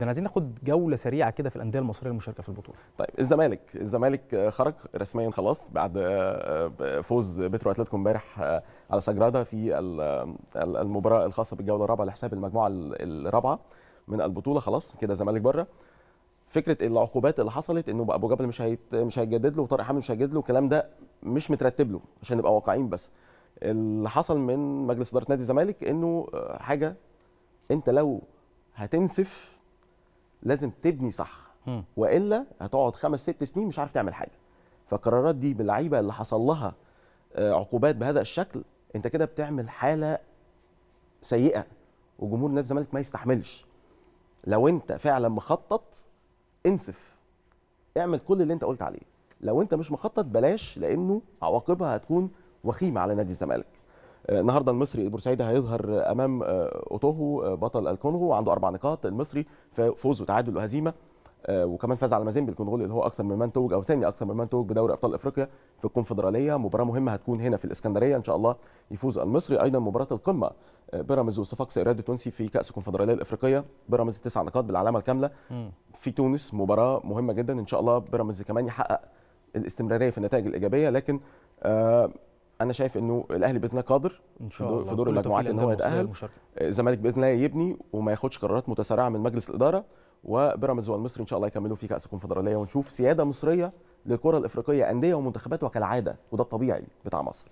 ده عايزين ناخد جوله سريعه كده في الانديه المصريه المشاركه في البطوله طيب الزمالك الزمالك خرج رسميا خلاص بعد آه، آه، فوز بترو اتلتيكو امبارح آه، على سجرادا في المباراه الخاصه بالجوله الرابعه لحساب المجموعه الرابعه من البطوله خلاص كده الزمالك بره فكره العقوبات اللي حصلت انه ابو جبل مش هيت مش هيجدد له وطارق حامد مش هيجدد له الكلام ده مش مترتب له عشان نبقى واقعيين بس اللي حصل من مجلس اداره نادي الزمالك انه حاجه انت لو هتنسف لازم تبني صح والا هتقعد خمس ست سنين مش عارف تعمل حاجه فالقرارات دي باللعيبه اللي حصل لها آه، عقوبات بهذا الشكل انت كده بتعمل حاله سيئه وجمهور نادي الزمالك ما يستحملش لو انت فعلا مخطط انسف اعمل كل اللي انت قلت عليه لو انت مش مخطط بلاش لانه عواقبها هتكون وخيمه على نادي الزمالك النهارده المصري البورسعيدي هيظهر امام آه، اوتوهو آه، بطل الكونغو عنده اربع نقاط المصري فوز وتعادل وهزيمه آه، وكمان فاز على مازيمبي الكونغولي اللي هو اكثر من من توج او ثاني اكثر من من توج بدوري ابطال افريقيا في الكونفدراليه مباراه مهمه هتكون هنا في الاسكندريه ان شاء الله يفوز المصري ايضا مباراه القمه بيراميدز وصفاقس ايراد التونسي في كاس الكونفدراليه الافريقيه بيراميدز تسع نقاط بالعلامه الكامله في تونس مباراه مهمه جدا ان شاء الله بيراميدز كمان يحقق الاستمراريه في النتائج الايجابيه لكن آه انا شايف انه الاهلي باذن الله قادر ان شاء الله في دور المجموعات ان هو يتاهل آه، الزمالك باذن الله يبني وما ياخدش قرارات متسارعه من مجلس الاداره وبيراميدز والمصري ان شاء الله يكملوا في كاس الكونفدراليه ونشوف سياده مصريه للكره الافريقيه انديه ومنتخبات وكالعاده وده الطبيعي بتاع مصر